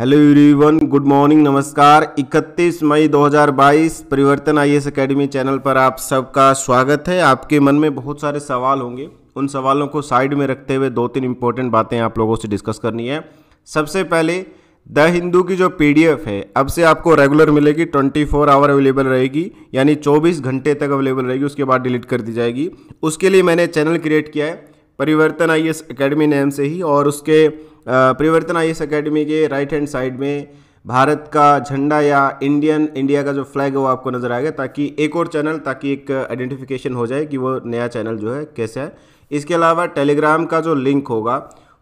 hello everyone good morning नमस्कार 31 मई 2022 परिवर्तन I S academy channel पर आप सबका स्वागत है आपके मन में बहुत सारे सवाल होंगे उन सवालों को साइड में रखते हुए दो तीन इंपॉर्टेंट बातें आप लोगों से डिस्कस करनी है सबसे पहले द हिंदू की जो पीडीएफ है अब से आपको रेगुलर मिलेगी 24 फोर आवर अवेलेबल रहेगी यानी 24 घंटे तक अवेलेबल रहेगी उसके बाद डिलीट कर दी जाएगी उसके लिए मैंने चैनल क्रिएट किया है परिवर्तन आई एस अकेडमी नेम से ही और उसके परिवर्तन आई एस अकेडमी के राइट हैंड साइड में भारत का झंडा या इंडियन इंडिया का जो फ्लैग है वो आपको नज़र आएगा ताकि एक और चैनल ताकि एक आइडेंटिफिकेशन हो जाए कि वो नया चैनल जो है कैसा है इसके अलावा टेलीग्राम का जो लिंक होगा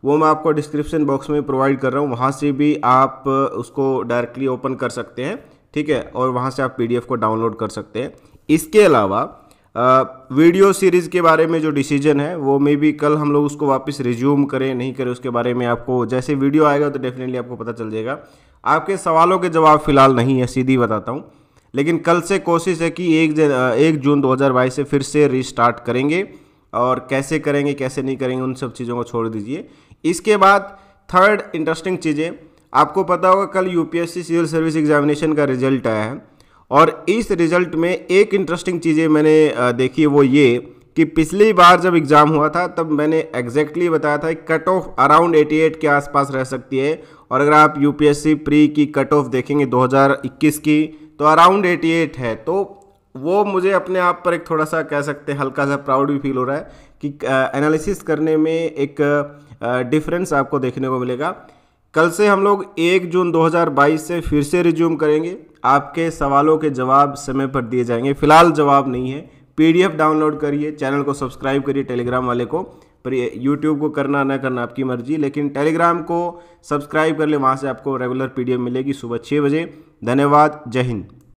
वो मैं आपको डिस्क्रिप्शन बॉक्स में प्रोवाइड कर रहा हूँ वहाँ से भी आप उसको डायरेक्टली ओपन कर सकते हैं ठीक है और वहाँ से आप पी को डाउनलोड कर सकते हैं इसके अलावा वीडियो सीरीज़ के बारे में जो डिसीजन है वो मे बी कल हम लोग उसको वापस रिज्यूम करें नहीं करें उसके बारे में आपको जैसे वीडियो आएगा तो डेफिनेटली आपको पता चल जाएगा आपके सवालों के जवाब फिलहाल नहीं है सीधी बताता हूँ लेकिन कल से कोशिश है कि एक एक जून 2022 से फिर से रिस्टार्ट करेंगे और कैसे करेंगे कैसे नहीं करेंगे उन सब चीज़ों को छोड़ दीजिए इसके बाद थर्ड इंटरेस्टिंग चीज़ें आपको पता होगा कल यूपीएससी सिविल सर्विस एग्जामिनेशन का रिजल्ट आया है और इस रिजल्ट में एक इंटरेस्टिंग चीज़ें मैंने देखी वो ये कि पिछली बार जब एग्ज़ाम हुआ था तब मैंने एग्जैक्टली बताया था कट ऑफ अराउंड 88 के आसपास रह सकती है और अगर आप यूपीएससी प्री की कट ऑफ देखेंगे 2021 की तो अराउंड 88 है तो वो मुझे अपने आप पर एक थोड़ा सा कह सकते हैं हल्का सा प्राउड भी फील हो रहा है कि एनालिसिस करने में एक डिफरेंस आपको देखने को मिलेगा कल से हम लोग एक जून 2022 से फिर से रिज्यूम करेंगे आपके सवालों के जवाब समय पर दिए जाएंगे फिलहाल जवाब नहीं है पीडीएफ डाउनलोड करिए चैनल को सब्सक्राइब करिए टेलीग्राम वाले को पर यूट्यूब को करना ना करना आपकी मर्जी लेकिन टेलीग्राम को सब्सक्राइब कर ले वहाँ से आपको रेगुलर पीडीएफ मिलेगी सुबह छः बजे धन्यवाद जय हिंद